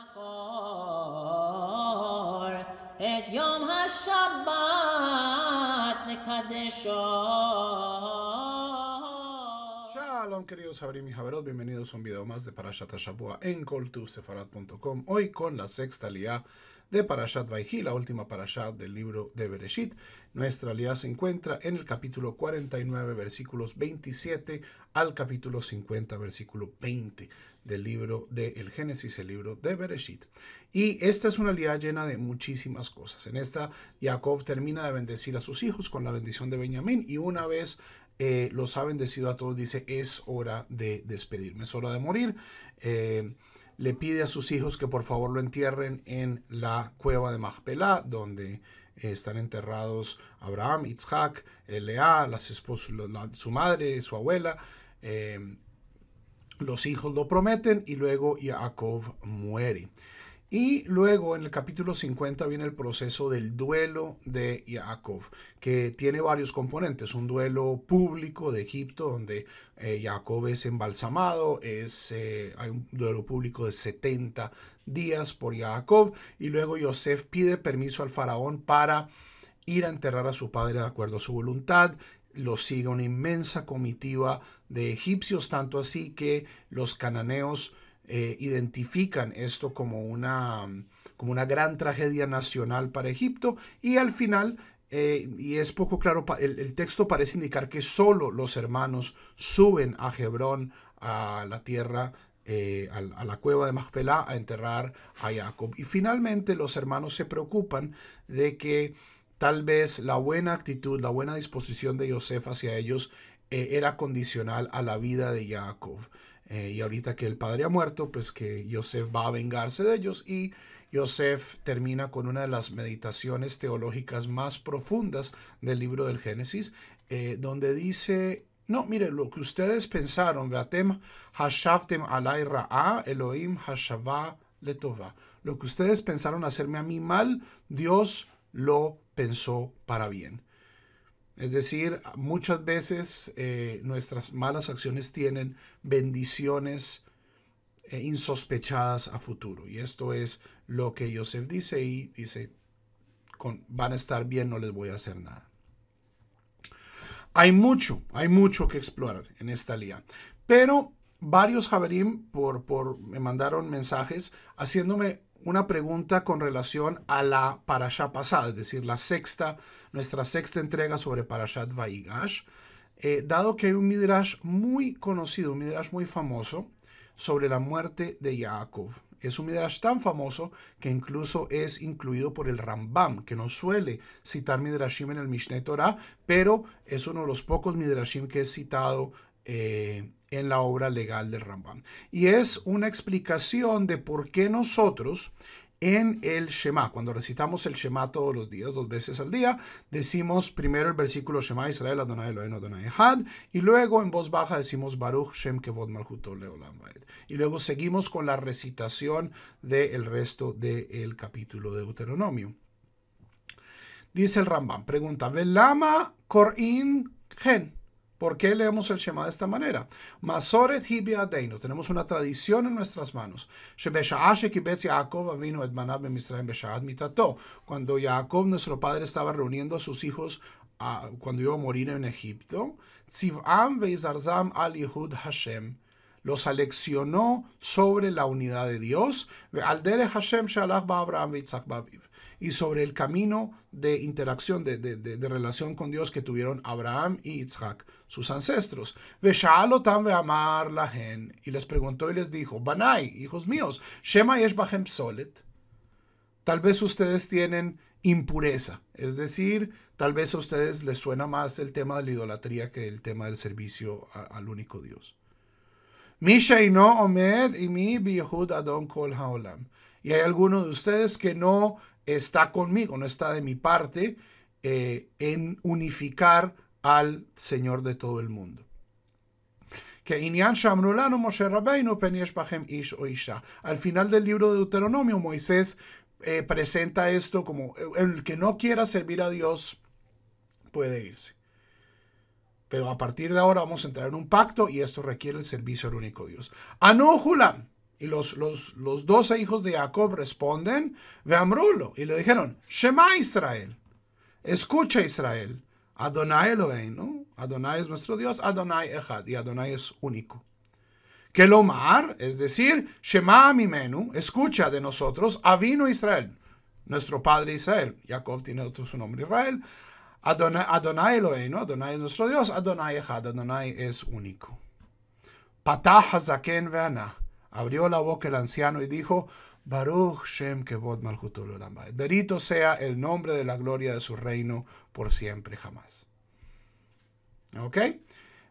نخور את יום השבת נקדשו queridos Abrim Bienvenidos a un video más de Parashat shavua en calltusefarad.com Hoy con la sexta lía de Parashat Vaihi, la última Parashat del libro de Bereshit. Nuestra lia se encuentra en el capítulo 49, versículos 27 al capítulo 50, versículo 20 del libro del el Génesis, el libro de Bereshit. Y esta es una lía llena de muchísimas cosas. En esta, Jacob termina de bendecir a sus hijos con la bendición de Benjamín y una vez lo eh, los ha bendecido a todos, dice, es hora de despedirme, es hora de morir. Eh, le pide a sus hijos que por favor lo entierren en la cueva de Machpelah, donde eh, están enterrados Abraham, Isaac, Lea, las su madre, su abuela. los hijos lo prometen y luego Yaakov muere. Y luego en el capítulo 50 viene el proceso del duelo de Jacob, que tiene varios componentes. Un duelo público de Egipto, donde eh, Jacob es embalsamado, es, eh, hay un duelo público de 70 días por Jacob. Y luego Yosef pide permiso al faraón para ir a enterrar a su padre de acuerdo a su voluntad lo sigue una inmensa comitiva de egipcios, tanto así que los cananeos eh, identifican esto como una, como una gran tragedia nacional para Egipto y al final eh, y es poco claro, el, texto parece indicar que solo los hermanos suben a Hebrón, a la tierra, eh, a, la cueva de Machpelah, a enterrar a Jacob. Y finalmente los hermanos se preocupan de que tal vez la buena actitud, la buena disposición de Yosef hacia ellos era condicional a la vida de Jacob. Eh, y ahorita que el padre ha muerto, pues que Yosef va a vengarse de ellos y Yosef termina con una de las meditaciones teológicas más profundas del libro del Génesis, eh, donde dice, no, mire, lo que ustedes pensaron, Hashavtem Elohim Lo que ustedes pensaron hacerme a mí mal, Dios lo pensó para bien. Es decir, muchas veces eh, nuestras malas acciones tienen bendiciones eh, insospechadas a futuro. Y esto es lo que Joseph dice y dice, con, van a estar bien, no les voy a hacer nada. Hay mucho, hay mucho que explorar en esta lía. Pero varios Javerim por, por, me mandaron mensajes haciéndome una pregunta con relación a la parasha pasada, es decir, la sexta, nuestra sexta entrega sobre parashat Vaigash. Eh, dado que hay un midrash muy conocido, un midrash muy famoso, sobre la muerte de Yaakov. Es un midrash tan famoso que incluso es incluido por el Rambam, que no suele citar midrashim en el Mishneh Torah, pero es uno de los pocos midrashim que es citado eh, en la obra legal del Rambam. Y es una explicación de por qué nosotros en el Shema, cuando recitamos el Shema todos los días, dos veces al día, decimos primero el versículo Shema Israel Adonai Eloheinu Adonai Echad y luego en voz baja decimos Baruch Shem Kevod Malchuto Leolam Vaed. Y luego seguimos con la recitación del resto del capítulo de Deuteronomio. Dice el Rambam, pregunta, ¿Velama Korin Gen? ¿Por qué leemos el Shema de esta manera? Masoret Deino. Tenemos una tradición en nuestras manos. Cuando Jacob, nuestro padre, estaba reuniendo a sus hijos cuando iba a morir en Egipto, al Yehud Hashem los seleccionó sobre la unidad de Dios. Hashem Shalach Abraham y sobre el camino de interacción, de, relación con Dios que tuvieron Abraham y Isaac, sus ancestros. amar la Y les preguntó y les dijo, Banai, hijos míos, Shema yesh bahem solet. Tal vez ustedes tienen impureza, es decir, tal vez a ustedes les suena más el tema de la idolatría que el tema del servicio al único Dios. y Y hay algunos de ustedes que no está conmigo, no está de mi parte eh, en unificar al Señor de todo el mundo. Al final del libro de Deuteronomio, Moisés eh, presenta esto como el que no quiera servir a Dios puede irse. Pero a partir de ahora vamos a entrar en un pacto y esto requiere el servicio al único Dios. Anújulam, y los, los, hijos de Jacob responden, Veamrulo. Y le dijeron, Shema Israel. Escucha Israel. Adonai Eloheinu. Adonai es nuestro Dios. Adonai Echad. Y Adonai es único. Que es decir, Shema Mimenu, escucha de nosotros, Avino Israel, nuestro padre Israel. Jacob tiene otro su nombre Israel. Adonai, Adonai Eloheinu, Adonai es nuestro Dios, Adonai Echad, Adonai es único. Patah Hazaken Veana. Abrió la boca el anciano y dijo, Baruch Shem Kevod Verito sea el nombre de la gloria de su reino por siempre jamás. ¿Ok?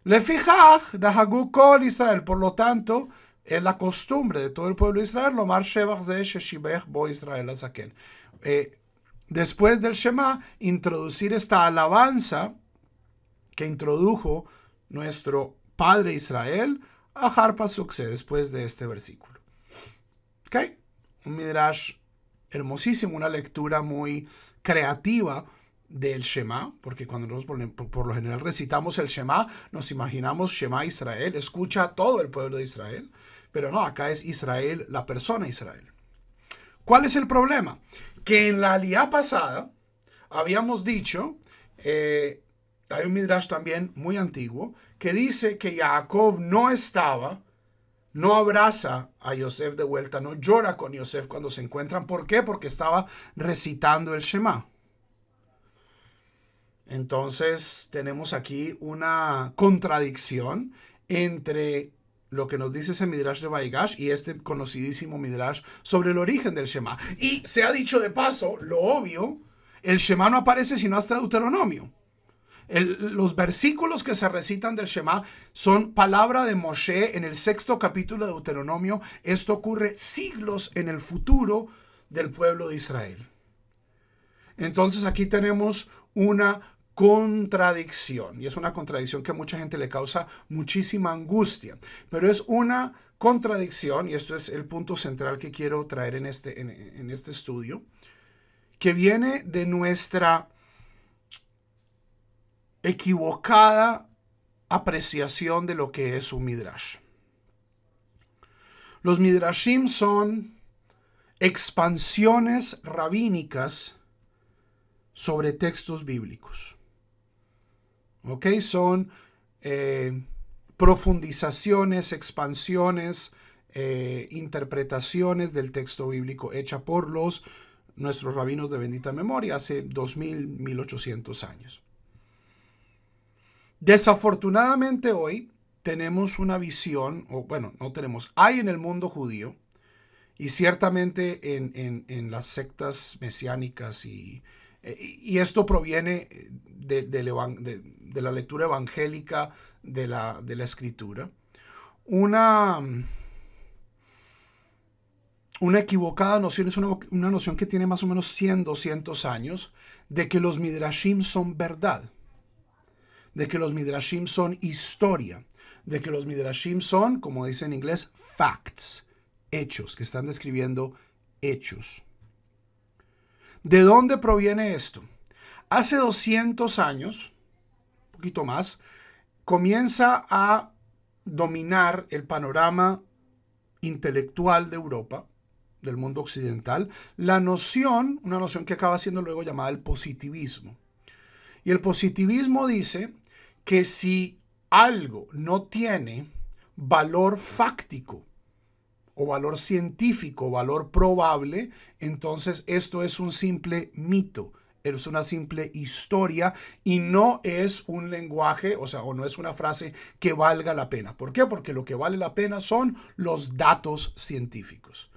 Le fijach, Israel. Por lo tanto, es la costumbre de todo el pueblo de Israel, Lomar Shebach de Sheshibech Bo Israel Azaken. Eh, después del Shema, introducir esta alabanza que introdujo nuestro padre Israel a sucede después de este versículo. ¿Ok? Un Midrash hermosísimo, una lectura muy creativa del Shema, porque cuando nosotros por, lo general recitamos el Shema, nos imaginamos Shema Israel, escucha a todo el pueblo de Israel, pero no, acá es Israel, la persona Israel. ¿Cuál es el problema? Que en la aliá pasada habíamos dicho eh, hay un Midrash también muy antiguo que dice que Jacob no estaba, no abraza a Yosef de vuelta, no llora con Yosef cuando se encuentran. ¿Por qué? Porque estaba recitando el Shema. Entonces tenemos aquí una contradicción entre lo que nos dice ese Midrash de Baigash y este conocidísimo Midrash sobre el origen del Shema. Y se ha dicho de paso, lo obvio, el Shema no aparece sino hasta Deuteronomio los versículos que se recitan del Shema son palabra de Moshe en el sexto capítulo de Deuteronomio. Esto ocurre siglos en el futuro del pueblo de Israel. Entonces aquí tenemos una contradicción y es una contradicción que a mucha gente le causa muchísima angustia, pero es una contradicción y esto es el punto central que quiero traer en este, en este estudio, que viene de nuestra equivocada apreciación de lo que es un midrash. Los midrashim son expansiones rabínicas sobre textos bíblicos. ¿Ok? Son eh, profundizaciones, expansiones, eh, interpretaciones del texto bíblico hecha por los nuestros rabinos de bendita memoria hace 2000, 1800 años. Desafortunadamente hoy tenemos una visión, o bueno, no tenemos, hay en el mundo judío, y ciertamente en, las sectas mesiánicas, y, eh, esto proviene eh, de, de, la lectura evangélica de la, escritura, una, mm, una equivocada noción, es una, una noción que tiene más o menos 100, 200 años, de que los midrashim son verdad de que los midrashim son historia, de que los midrashim son, como dice en inglés, facts, hechos, que están describiendo hechos. ¿De dónde proviene esto? Hace 200 años, un poquito más, comienza a dominar el panorama intelectual de Europa, del mundo occidental, la noción, una noción que acaba siendo luego llamada el positivismo. Y el positivismo dice que si algo no tiene valor fáctico o valor científico, valor probable, entonces esto es un simple mito, es una simple historia y no es un lenguaje, o sea, o no es una frase que valga la pena. ¿Por qué? Porque lo que vale la pena son los datos científicos.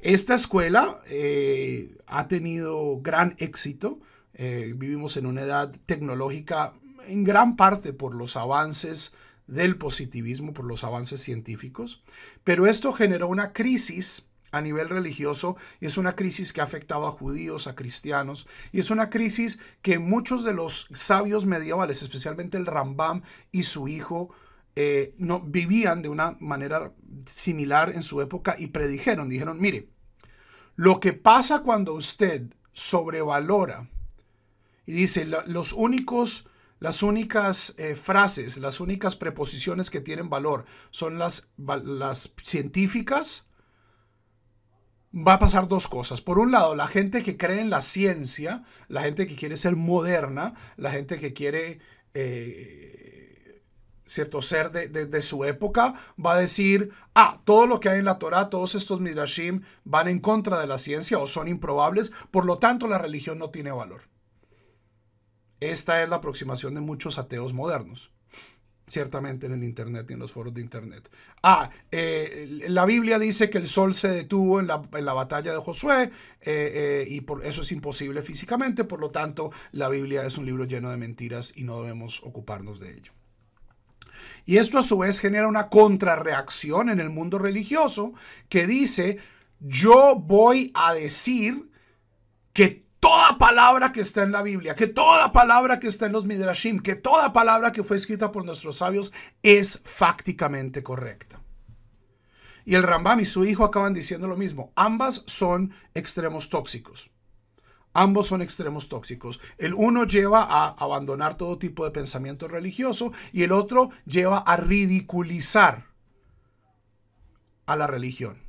Esta escuela eh, ha tenido gran éxito. Eh, vivimos en una edad tecnológica en gran parte por los avances del positivismo, por los avances científicos, pero esto generó una crisis a nivel religioso y es una crisis que ha afectado a judíos, a cristianos y es una crisis que muchos de los sabios medievales, especialmente el Rambam y su hijo, eh, no, vivían de una manera similar en su época y predijeron, dijeron, mire, lo que pasa cuando usted sobrevalora y dice, los únicos las únicas eh, frases, las únicas preposiciones que tienen valor son las, científicas. Va a pasar dos cosas. Por un lado, la gente que cree en la ciencia, la gente que quiere ser moderna, la gente que quiere eh, cierto ser de, de, su época, va a decir, ah, todo lo que hay en la Torah, todos estos midrashim van en contra de la ciencia o son improbables, por lo tanto la religión no tiene valor. Esta es la aproximación de muchos ateos modernos, ciertamente en el Internet y en los foros de Internet. Ah, eh, la Biblia dice que el sol se detuvo en la, batalla de Josué eh, eh, y por eso es imposible físicamente, por lo tanto la Biblia es un libro lleno de mentiras y no debemos ocuparnos de ello. Y esto a su vez genera una contrarreacción en el mundo religioso que dice, yo voy a decir que toda palabra que está en la Biblia, que toda palabra que está en los Midrashim, que toda palabra que fue escrita por nuestros sabios es fácticamente correcta. Y el Rambam y su hijo acaban diciendo lo mismo. Ambas son extremos tóxicos. Ambos son extremos tóxicos. El uno lleva a abandonar todo tipo de pensamiento religioso y el otro lleva a ridiculizar a la religión.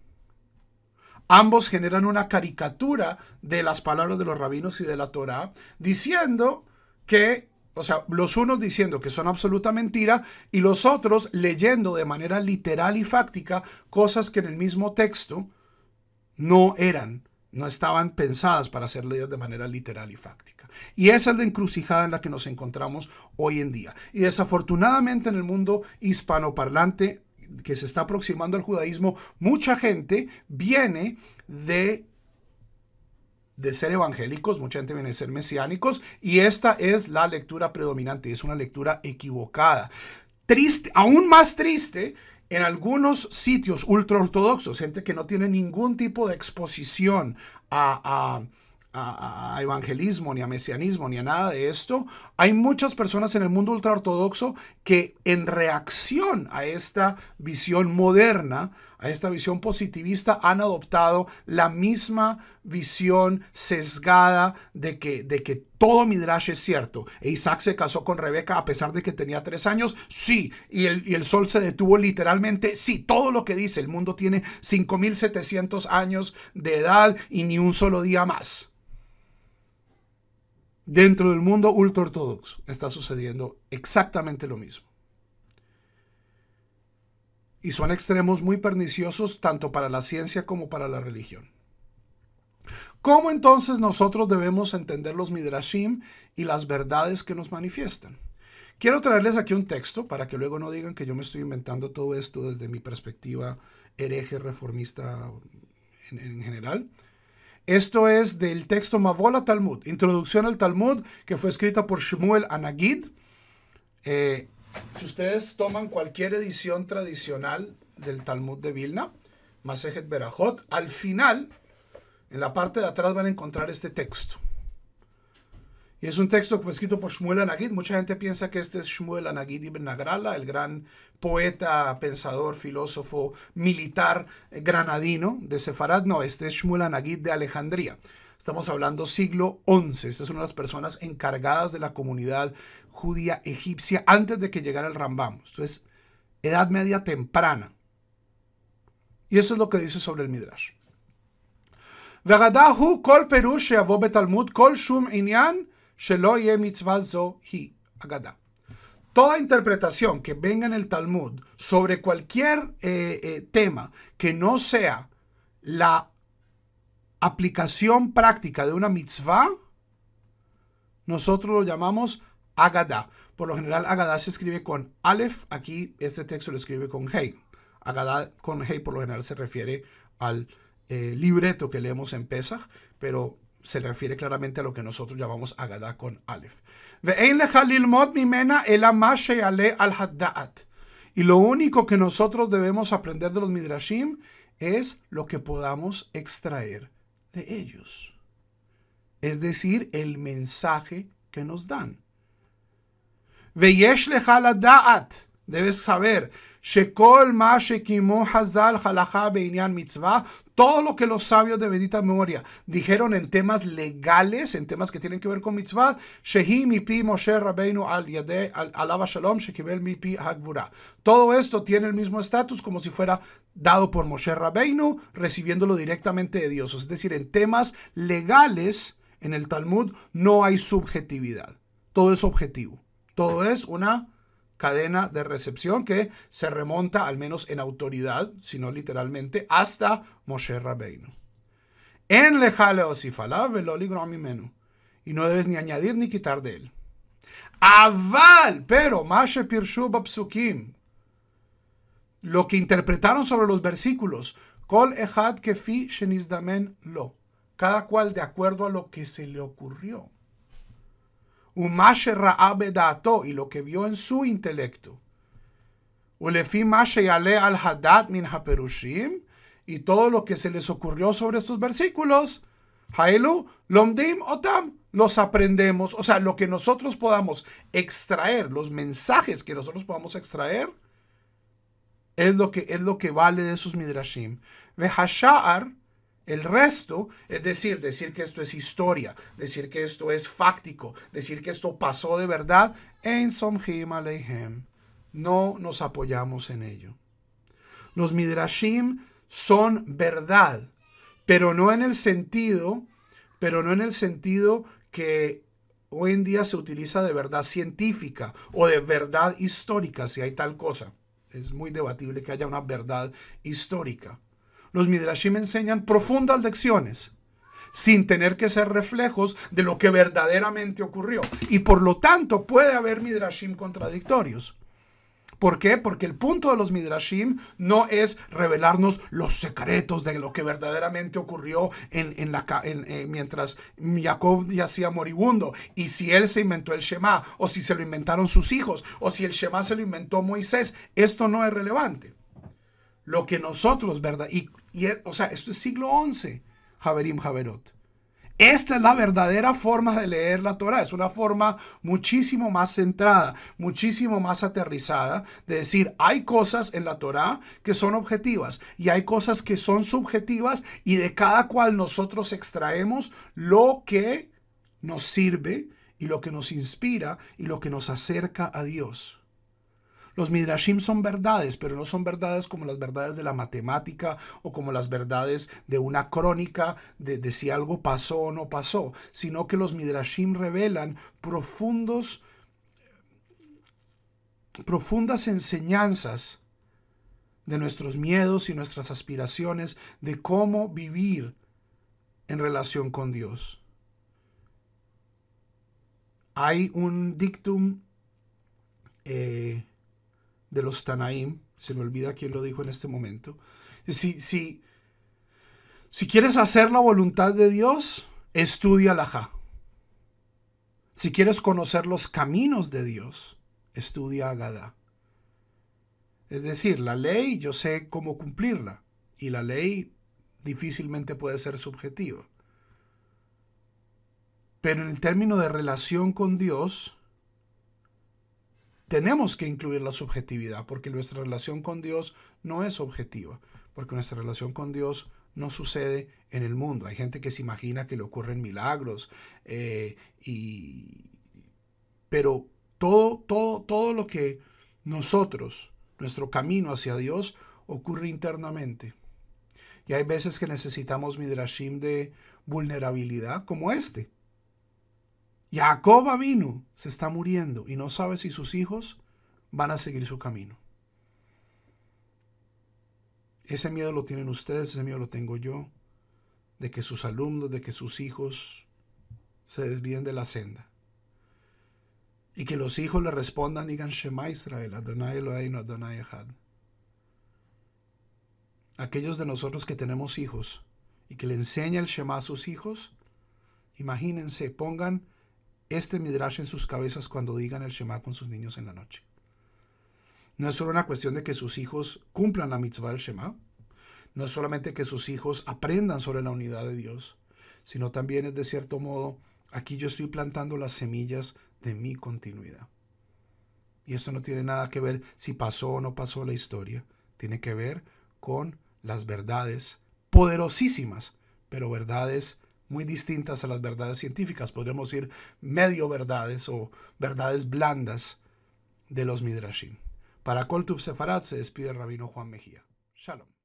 Ambos generan una caricatura de las palabras de los rabinos y de la Torá, diciendo que, o sea, los unos diciendo que son absoluta mentira y los otros leyendo de manera literal y fáctica cosas que en el mismo texto no eran no estaban pensadas para ser leídas de manera literal y fáctica. Y esa es la encrucijada en la que nos encontramos hoy en día. Y desafortunadamente en el mundo hispanoparlante que se está aproximando al judaísmo, mucha gente viene de de ser evangélicos, mucha gente viene de ser mesiánicos, y esta es la lectura predominante, es una lectura equivocada. Triste, aún más triste, en algunos sitios ultra ortodoxos gente que no tiene ningún tipo de exposición a a, evangelismo, ni a mesianismo, ni a nada de esto. Hay muchas personas en el mundo ultraortodoxo que en reacción a esta visión moderna, a esta visión positivista han adoptado la misma visión sesgada de que, de que todo Midrash es cierto. E Isaac se casó con Rebeca a pesar de que tenía tres años, sí, y el, y el sol se detuvo literalmente, sí, todo lo que dice, el mundo tiene 5.700 años de edad y ni un solo día más. Dentro del mundo ultraortodoxo está sucediendo exactamente lo mismo y son extremos muy perniciosos tanto para la ciencia como para la religión. ¿Cómo entonces nosotros debemos entender los midrashim y las verdades que nos manifiestan? Quiero traerles aquí un texto para que luego no digan que yo me estoy inventando todo esto desde mi perspectiva hereje reformista en, general. Esto es del texto Mavola Talmud, Introducción al Talmud, que fue escrita por Shmuel Anagid. Eh, si ustedes toman cualquier edición tradicional del Talmud de Vilna, Masejet Berajot, al final, en la parte de atrás van a encontrar este texto. Y es un texto que pues, fue escrito por Shmuel Anagid. Mucha gente piensa que este es Shmuel Anagid ibn Nagrala, el gran poeta, pensador, filósofo, militar eh, granadino de Sefarad. No, este es Shmuel Anagid de Alejandría. Estamos hablando siglo XI. Esta es una de las personas encargadas de la comunidad judía egipcia antes de que llegara el Rambam. Entonces, Edad Media temprana. Y eso es lo que dice sobre el Midrash. kol perush talmud kol shum inyan hi. Toda interpretación que venga en el Talmud sobre cualquier eh, eh, tema que no sea la aplicación práctica de una mitzvah, nosotros lo llamamos Agadá. Por lo general, Agadá se escribe con Aleph. Aquí este texto lo escribe con Hey. Agadá con Hey por lo general se refiere al eh, libreto que leemos en Pesach, pero se refiere claramente a lo que nosotros llamamos Agadá con Aleph. Y lo único que nosotros debemos aprender de los Midrashim es lo que podamos extraer de ellos. Es decir, el mensaje que nos dan. Veyesh da'at. Debes saber, Shekol ma shekimu hazal halacha mitzvah, todo lo que los sabios de bendita memoria dijeron en temas legales, en temas que tienen que ver con mitzvah, Shehi mi Moshe Rabbeinu al Yadeh shalom mi pi Todo esto tiene el mismo estatus como si fuera dado por Moshe Rabbeinu, recibiéndolo directamente de Dios. Es decir, en temas legales, en el Talmud no hay subjetividad. Todo es objetivo. Todo es una cadena de recepción que se remonta, al menos en autoridad, sino literalmente, hasta Moshe Rabbeinu. En Y no debes ni añadir ni quitar de él. Aval, pero Mashe Lo que interpretaron sobre los versículos. Kol Lo. Cada cual de acuerdo a lo que se le ocurrió y lo que vio en su intelecto. Y todo lo que se les ocurrió sobre estos versículos, Haelu, Lomdim, Otam, los aprendemos. O sea, lo que nosotros podamos extraer, los mensajes que nosotros podamos extraer, es lo que, es lo que vale de esos midrashim. sha'ar el resto, es decir, decir que esto es historia, decir que esto es fáctico, decir que esto pasó de verdad, en no nos apoyamos en ello. Los Midrashim son verdad, pero no en el sentido, pero no en el sentido que hoy en día se utiliza de verdad científica o de verdad histórica, si hay tal cosa. Es muy debatible que haya una verdad histórica los Midrashim enseñan profundas lecciones sin tener que ser reflejos de lo que verdaderamente ocurrió. Y por lo tanto puede haber Midrashim contradictorios. ¿Por qué? Porque el punto de los Midrashim no es revelarnos los secretos de lo que verdaderamente ocurrió en, la, eh, mientras Jacob yacía moribundo y si él se inventó el Shema o si se lo inventaron sus hijos o si el Shema se lo inventó Moisés. Esto no es relevante. Lo que nosotros, ¿verdad? Y y, o sea, esto es siglo XI, Javerim Javerot. Esta es la verdadera forma de leer la Torah. Es una forma muchísimo más centrada, muchísimo más aterrizada de decir, hay cosas en la Torah que son objetivas y hay cosas que son subjetivas y de cada cual nosotros extraemos lo que nos sirve y lo que nos inspira y lo que nos acerca a Dios. Los midrashim son verdades, pero no son verdades como las verdades de la matemática o como las verdades de una crónica de, si algo pasó o no pasó, sino que los midrashim revelan profundos profundas enseñanzas de nuestros miedos y nuestras aspiraciones de cómo vivir en relación con Dios. Hay un dictum eh, de los Tanaim, se me olvida quién lo dijo en este momento, si, si, si quieres hacer la voluntad de Dios, estudia la Ja. Si quieres conocer los caminos de Dios, estudia Agada Es decir, la ley yo sé cómo cumplirla y la ley difícilmente puede ser subjetiva. Pero en el término de relación con Dios, tenemos que incluir la subjetividad, porque nuestra relación con Dios no es objetiva, porque nuestra relación con Dios no sucede en el mundo. Hay gente que se imagina que le ocurren milagros, eh, y, pero todo, todo, todo lo que nosotros, nuestro camino hacia Dios, ocurre internamente. Y hay veces que necesitamos midrashim de vulnerabilidad como este, Jacob vino, se está muriendo y no sabe si sus hijos van a seguir su camino. Ese miedo lo tienen ustedes, ese miedo lo tengo yo, de que sus alumnos, de que sus hijos se desvíen de la senda. Y que los hijos le respondan, digan Shema Israel, Adonai Elohim, Adonai Echad. Aquellos de nosotros que tenemos hijos y que le enseña el Shema a sus hijos, imagínense, pongan este midrash en sus cabezas cuando digan el Shema con sus niños en la noche. No es solo una cuestión de que sus hijos cumplan la mitzvah del Shema, no es solamente que sus hijos aprendan sobre la unidad de Dios, sino también es de cierto modo, aquí yo estoy plantando las semillas de mi continuidad. Y esto no tiene nada que ver si pasó o no pasó la historia, tiene que ver con las verdades poderosísimas, pero verdades muy distintas a las verdades científicas, podríamos decir medio verdades o verdades blandas de los Midrashim. Para Koltuf Sefarat se despide el rabino Juan Mejía. Shalom.